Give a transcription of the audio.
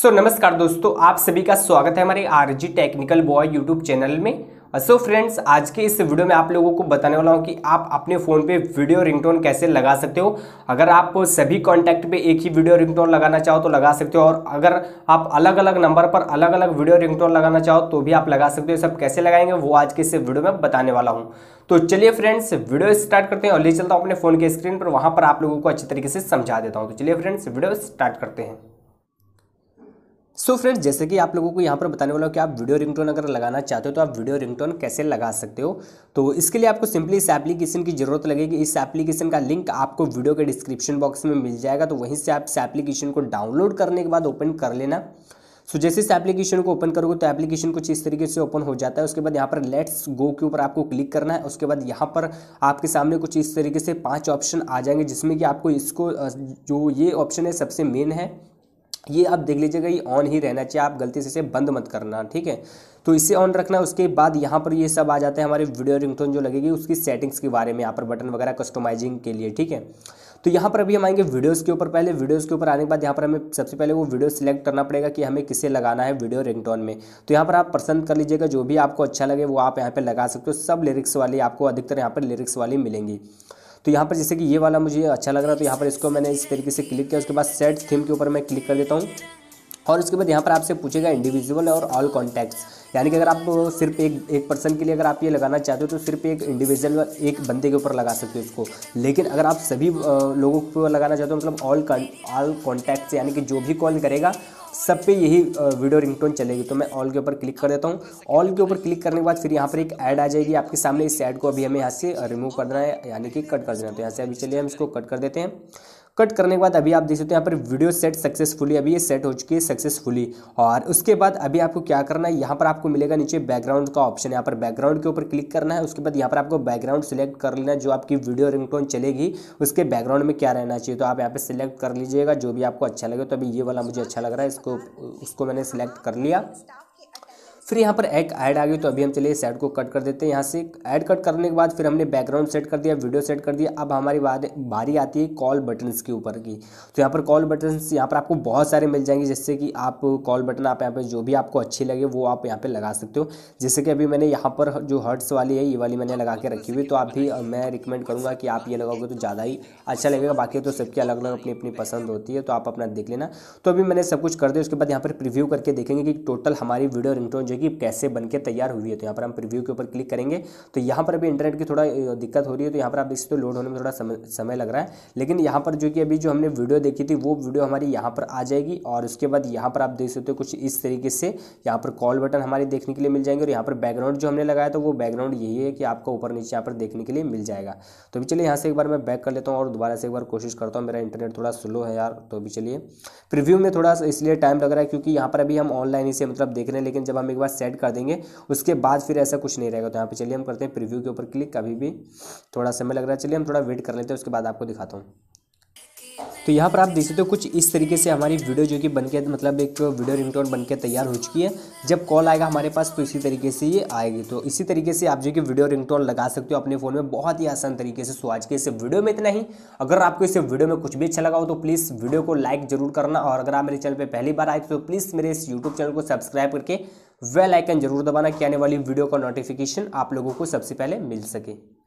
सो so, नमस्कार दोस्तों आप सभी का स्वागत है हमारे RG technical boy YouTube channel में सो फ्रेंड्स आज के इस वीडियो में आप लोगों को बताने वाला हूँ कि आप अपने फ़ोन पे वीडियो रिंगटोन कैसे लगा सकते हो अगर आप सभी कॉन्टैक्ट पे एक ही वीडियो रिंगटोन लगाना चाहो तो लगा सकते हो और अगर आप अलग अलग नंबर पर अलग अलग वीडियो रिंगटोन लगाना चाहो तो भी आप लगा सकते हो सब कैसे लगाएंगे वो आज के इस वीडियो में बताने वाला हूँ तो चलिए फ्रेंड्स वीडियो स्टार्ट करते हैं और ले चलता हूँ अपने फ़ोन के स्क्रीन पर वहाँ पर आप लोगों को अच्छी तरीके से समझा देता हूँ तो चलिए फ्रेंड्स वीडियो स्टार्ट करते हैं सो so फ्रेंड्स जैसे कि आप लोगों को यहाँ पर बताने वाला हूँ कि आप वीडियो रिंगटोन अगर लगाना चाहते हो तो आप वीडियो रिंगटोन कैसे लगा सकते हो तो इसके लिए आपको सिंपली इस एप्लीकेशन की जरूरत लगेगी इस एप्लीकेशन का लिंक आपको वीडियो के डिस्क्रिप्शन बॉक्स में मिल जाएगा तो वहीं से आप इस एप्लीकेशन को डाउनलोड करने के बाद ओपन कर लेना सो so, जैसे इस एप्लीकेशन को ओपन करोगे तो एप्लीकेशन कुछ इस तरीके से ओपन हो जाता है उसके बाद यहाँ पर लेट्स गो के ऊपर आपको क्लिक करना है उसके बाद यहाँ पर आपके सामने कुछ इस तरीके से पांच ऑप्शन आ जाएंगे जिसमें कि आपको इसको जो ये ऑप्शन है सबसे मेन है ये आप देख लीजिएगा ये ऑन ही रहना चाहिए आप गलती से इसे बंद मत करना ठीक है तो इसे ऑन रखना उसके बाद यहाँ पर ये सब आ जाता है हमारे वीडियो रिंगटोन जो लगेगी उसकी सेटिंग्स के बारे में यहाँ पर बटन वगैरह कस्टमाइजिंग के लिए ठीक है तो यहाँ पर अभी हम आएंगे वीडियोस के ऊपर पहले वीडियोस के ऊपर आने के बाद यहाँ पर हमें सबसे पहले वो वीडियो सिलेक्ट करना पड़ेगा कि हमें किसे लगाना है वीडियो रिंगटोन में तो यहाँ पर आप पसंद कर लीजिएगा जो भी आपको अच्छा लगे वो आप यहाँ पर लगा सकते हो सब लिरिक्स वाली आपको अधिकतर यहाँ पर लिरिक्स वाली मिलेंगी तो यहाँ पर जैसे कि ये वाला मुझे अच्छा लग रहा है तो यहाँ पर इसको मैंने इस तरीके से क्लिक किया उसके बाद सेट थीम के ऊपर मैं क्लिक कर देता हूँ और उसके बाद यहाँ पर आपसे पूछेगा इंडिविजुअल और ऑल कॉन्टैक्ट्स यानी कि अगर आप सिर्फ एक एक पर्सन के लिए अगर आप ये लगाना चाहते हो तो सिर्फ एक इंडिविजुअल एक बंदे के ऊपर लगा सकते हो उसको लेकिन अगर आप सभी लोगों के ऊपर लगाना चाहते हो मतलब ऑल ऑल कॉन्टैक्ट्स यानी कि जो भी कॉल करेगा सब पे यही वीडियो रिंगटोन चलेगी तो मैं ऑल के ऊपर क्लिक कर देता हूँ ऑल के ऊपर क्लिक करने के बाद फिर यहाँ पर एक ऐड आ जाएगी आपके सामने इस ऐड को अभी हमें यहाँ से रिमूव कर देना है यानी कि कट कर देना है तो यहाँ से अभी चलिए हम इसको कट कर देते हैं कट करने के बाद अभी आप देख सकते हो यहाँ पर वीडियो सेट सक्सेसफुली अभी ये सेट हो चुकी है सक्सेसफुली और उसके बाद अभी आपको क्या करना है यहाँ पर आपको मिलेगा नीचे बैकग्राउंड का ऑप्शन यहाँ पर बैकग्राउंड के ऊपर क्लिक करना है उसके बाद यहाँ पर आपको बैकग्राउंड सेलेक्ट कर लेना है जो आपकी वीडियो रिंगटोन चलेगी उसके बैकग्राउंड में क्या रहना चाहिए तो आप यहाँ पर सिलेक्ट कर लीजिएगा जो भी आपको अच्छा लगे तो अभी ये वाला मुझे अच्छा लग रहा है इसको उसको मैंने सिलेक्ट कर लिया फिर यहाँ पर एक ऐड आ गई तो अभी हम चलिए इस ऐड को कट कर देते हैं यहाँ से ऐड कट करने के बाद फिर हमने बैकग्राउंड सेट कर दिया वीडियो सेट कर दिया अब हमारी बारी आती है कॉल बटन्स के ऊपर की तो यहाँ पर कॉल बटन्स यहाँ पर आपको बहुत सारे मिल जाएंगे जिससे कि आप कॉल बटन आप यहाँ पर जो भी आपको अच्छी लगे वो आप यहाँ पर लगा सकते हो जैसे कि अभी मैंने यहाँ पर जो हर्ट्स वाली है ये वाली मैंने लगा के रखी हुई तो आप भी मैं रिकमेंड करूँगा कि आप ये लगाओगे तो ज़्यादा ही अच्छा लगेगा बाकी तो सबकी अलग अलग अपनी अपनी पसंद होती है तो आप अपना देख लेना तो अभी मैंने सब कुछ कर दिया उसके बाद यहाँ पर प्रिव्यू करके देखेंगे कि टोटल हमारी वीडियो रिंगटोन जो कि कैसे बन के तैयार हुई है तो यहाँ पर हम प्रिव्यू के ऊपर क्लिक करेंगे तो यहाँ पर अभी इंटरनेट की थोड़ा दिक्कत हो रही है तो यहाँ पर आप देख सकते हो लोड होने में थोड़ा समय लग रहा है लेकिन यहाँ पर जो कि अभी जो हमने वीडियो देखी थी वो वीडियो हमारी यहाँ पर आ जाएगी और उसके बाद यहाँ पर आप देख सकते हो कुछ इस तरीके से यहाँ पर कॉल बटन हमारे देखने के लिए मिल जाएंगे और यहाँ पर बैकग्राउंड जो हमने लगाया था वो बैकग्राउंड यही है कि आपको ऊपर नीचे यहाँ पर देखने के लिए मिल जाएगा तो अभी चलिए यहाँ से एक बार मैं बैक कर लेता हूँ और दोबारा से एक बार कोशिश करता हूँ मेरा इंटरनेट थोड़ा स्लो है यार तो अभी चलिए प्रिव्यू में थोड़ा इसलिए टाइम लग रहा है क्योंकि यहाँ पर अभी हम ऑनलाइन ही से मतलब देख रहे हैं लेकिन जब हम एक बार सेट कर देंगे उसके बाद फिर ऐसा कुछ नहीं रहेगा तो यहाँ पे चलिए हम करते हैं प्रीव्यू के ऊपर क्लिक अभी भी थोड़ा समय लग रहा है चलिए हम थोड़ा वेट कर लेते हैं उसके बाद आपको दिखाता हूँ तो यहाँ पर आप देख सकते हो कुछ इस तरीके से हमारी वीडियो जो कि बन के मतलब एक वीडियो रिंगटोन बन के तैयार हो चुकी है जब कॉल आएगा हमारे पास तो इसी तरीके से ये आएगी तो इसी तरीके से आप जो कि वीडियो रिंगटोन लगा सकते हो अपने फ़ोन में बहुत ही आसान तरीके से सो आज के इस वीडियो में इतना ही अगर आपको इस वीडियो में कुछ भी अच्छा लगा हो तो प्लीज़ वीडियो को लाइक जरूर करना और अगर आप मेरे चैनल पर पहली बार आए तो प्लीज़ मेरे इस यूट्यूब चैनल को सब्सक्राइब करके वेल आइकन जरूर दबाना कि आने वाली वीडियो का नोटिफिकेशन आप लोगों को सबसे पहले मिल सके